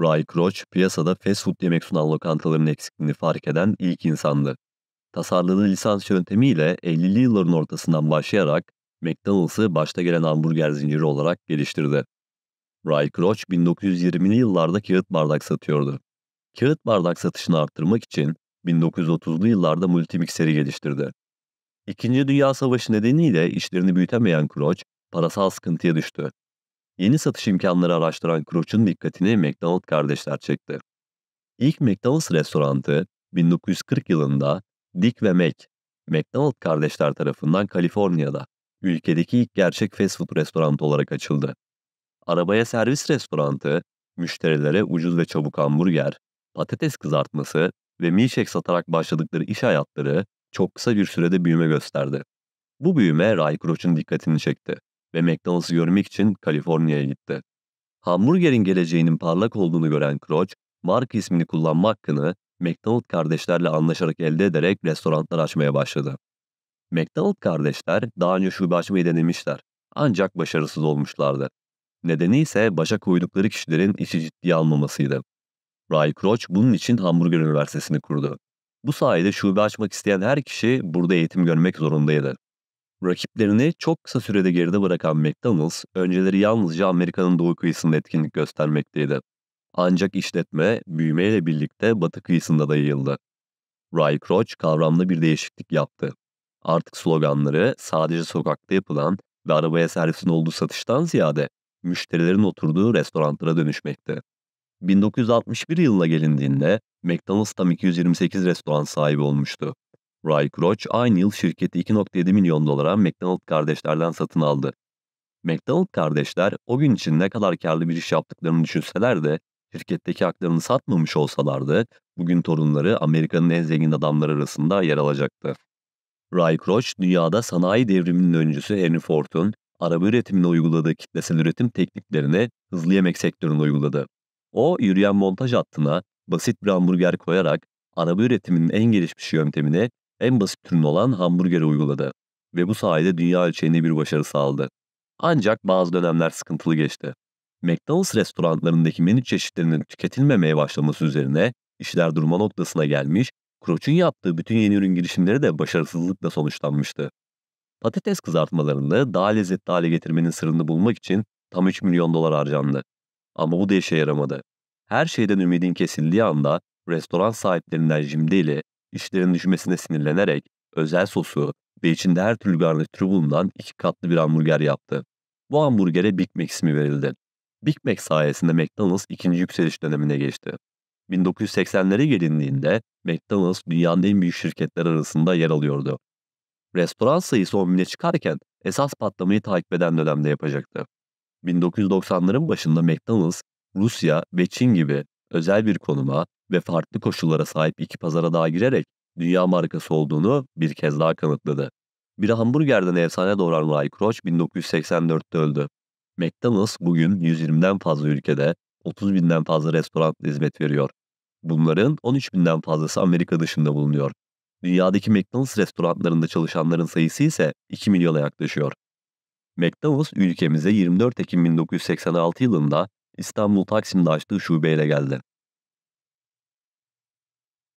Ray Kroc, piyasada fast food yemek sunan lokantaların eksikliğini fark eden ilk insandı. Tasarladığı lisans yöntemiyle 50'li yılların ortasından başlayarak McDonald's'ı başta gelen hamburger zinciri olarak geliştirdi. Ray Kroc 1920'li yıllarda kağıt bardak satıyordu. Kağıt bardak satışını arttırmak için 1930'lu yıllarda multimikseri geliştirdi. İkinci Dünya Savaşı nedeniyle işlerini büyütemeyen Kroc parasal sıkıntıya düştü Yeni satış imkanları araştıran Crouch'un dikkatini McDonald kardeşler çekti. İlk McDonald's restoranı 1940 yılında Dick ve Mac, McDonald kardeşler tarafından Kaliforniya'da ülkedeki ilk gerçek fast food restoranı olarak açıldı. Arabaya servis restoranı müşterilere ucuz ve çabuk hamburger, patates kızartması ve milkshake satarak başladıkları iş hayatları çok kısa bir sürede büyüme gösterdi. Bu büyüme Ray Kroch'un dikkatini çekti ve McDonald's'ı görmek için Kaliforniya'ya gitti. Hamburgerin geleceğinin parlak olduğunu gören Kroç, marka ismini kullanma hakkını McDonald kardeşlerle anlaşarak elde ederek restoranlar açmaya başladı. McDonald kardeşler daha önce şube açmayı denemişler ancak başarısız olmuşlardı. Nedeni ise başa koydukları kişilerin işi ciddiye almamasıydı. Ray Kroç bunun için Hamburger Üniversitesi'ni kurdu. Bu sayede şube açmak isteyen her kişi burada eğitim görmek zorundaydı. Rakiplerini çok kısa sürede geride bırakan McDonald's, önceleri yalnızca Amerika'nın doğu kıyısında etkinlik göstermekteydi. Ancak işletme büyümeyle birlikte batı kıyısında da yayıldı. Ray Kroc kavramlı bir değişiklik yaptı. Artık sloganları sadece sokakta yapılan ve arabaya servisin olduğu satıştan ziyade müşterilerin oturduğu restoranlara dönüşmekte. 1961 yılına gelindiğinde McDonald's tam 228 restoran sahibi olmuştu. Ray Kroc aynı yıl şirketi 2.7 milyon dolara McDonald kardeşlerden satın aldı. McDonald kardeşler o gün için ne kadar karlı bir iş yaptıklarını düşünseler de şirketteki haklarını satmamış olsalardı bugün torunları Amerika'nın en zengin adamları arasında yer alacaktı. Ray Kroc dünyada sanayi devriminin öncüsü Henry Ford'un araba üretimine uyguladığı kitlesel üretim tekniklerini hızlı yemek sektörüne uyguladı. O yürüyen montaj hattına basit bir hamburger koyarak araba üretiminin en gelişmiş yöntemini en basit ürün olan hamburgeri uyguladı ve bu sayede dünya ölçeğinde bir başarı sağladı. Ancak bazı dönemler sıkıntılı geçti. McDonald's restoranlarındaki menü çeşitlerinin tüketilmemeye başlaması üzerine işler durma noktasına gelmiş, Kroç'un yaptığı bütün yeni ürün girişimleri de başarısızlıkla sonuçlanmıştı. Patates kızartmalarını daha lezzetli hale getirmenin sırrını bulmak için tam 3 milyon dolar harcandı. Ama bu da işe yaramadı. Her şeyden ümidin kesildiği anda restoran sahiplerinden Jim Daly işlerin düşmesine sinirlenerek özel sosu ve içinde her türlü garnitürü bulunan iki katlı bir hamburger yaptı. Bu hamburgere Big Mac ismi verildi. Big Mac sayesinde McDonald's ikinci yükseliş dönemine geçti. 1980'lere gelindiğinde McDonald's dünyanın en büyük şirketler arasında yer alıyordu. Restoran sayısı 10 bine çıkarken esas patlamayı takip eden dönemde yapacaktı. 1990'ların başında McDonald's, Rusya ve Çin gibi özel bir konuma ve farklı koşullara sahip iki pazara daha girerek dünya markası olduğunu bir kez daha kanıtladı. Bir hamburgerden efsane doğuran Ray Kroc 1984'te öldü. McDonald's bugün 120'den fazla ülkede 30 binden fazla restoran hizmet veriyor. Bunların 13 binden fazlası Amerika dışında bulunuyor. Dünyadaki McDonald's restoranlarında çalışanların sayısı ise 2 milyona yaklaşıyor. McDonald's ülkemize 24 Ekim 1986 yılında İstanbul Taksim'de açtığı şubeyle geldi.